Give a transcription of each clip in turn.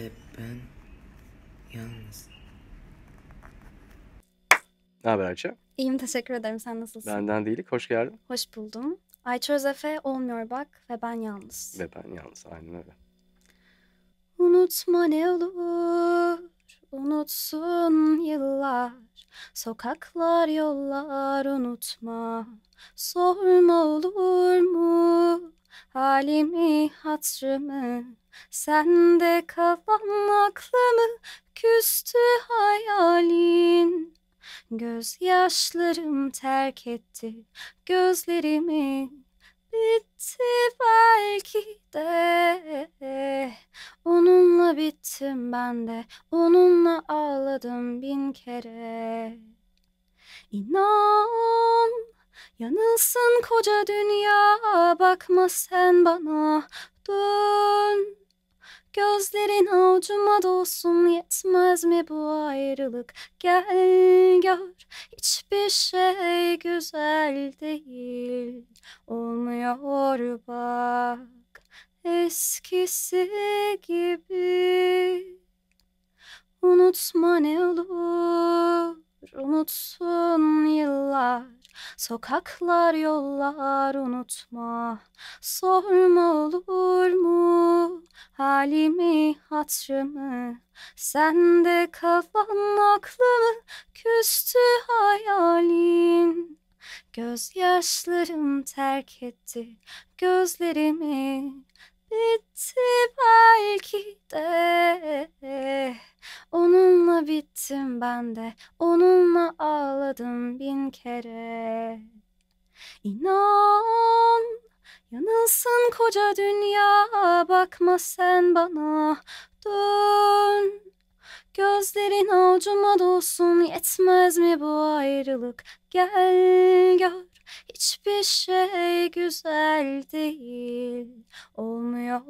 Ve ben yalnız. Ne haber Ayça? İyiyim teşekkür ederim. Sen nasılsın? Benden değilik. Hoş geldin. Hoş buldum. Ayça Özefe olmuyor bak ve ben yalnız. Ve ben yalnız. Aynen öyle. Unutma ne olur unutsun yıllar Sokaklar yollar unutma Sorma halimi hatrımı Sende kalan aklımı küstü hayalin Gözyaşlarım terk etti gözlerimi Bitti belki de Onunla bittim ben de Onunla ağladım bin kere İnan Yanılsın koca dünya bakma sen bana dön Gözlerin avcuma dolsun yetmez mi bu ayrılık gel gör Hiçbir şey güzel değil olmuyor bak Eskisi gibi unutma ne olur unutsun yıllar Sokaklar yollar unutma Sorma olur mu Halimi hatrımı Sende kalan aklımı Küstü hayalin Gözyaşlarım terk etti gözlerimi Bitti belki de Onunla bittim ben de Onunla ağ ağladım bin kere İnan yanılsın koca dünya Bakma sen bana dön Gözlerin avcuma dolsun yetmez mi bu ayrılık Gel gör hiçbir şey güzel değil Olmuyor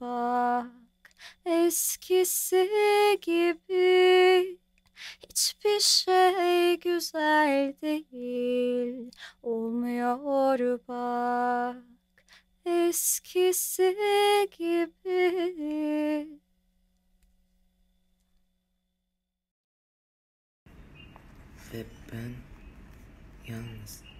bak eskisi gibi Hiçbir şey güzel değil olmuyor bak eskisi gibi. Ve ben yalnız.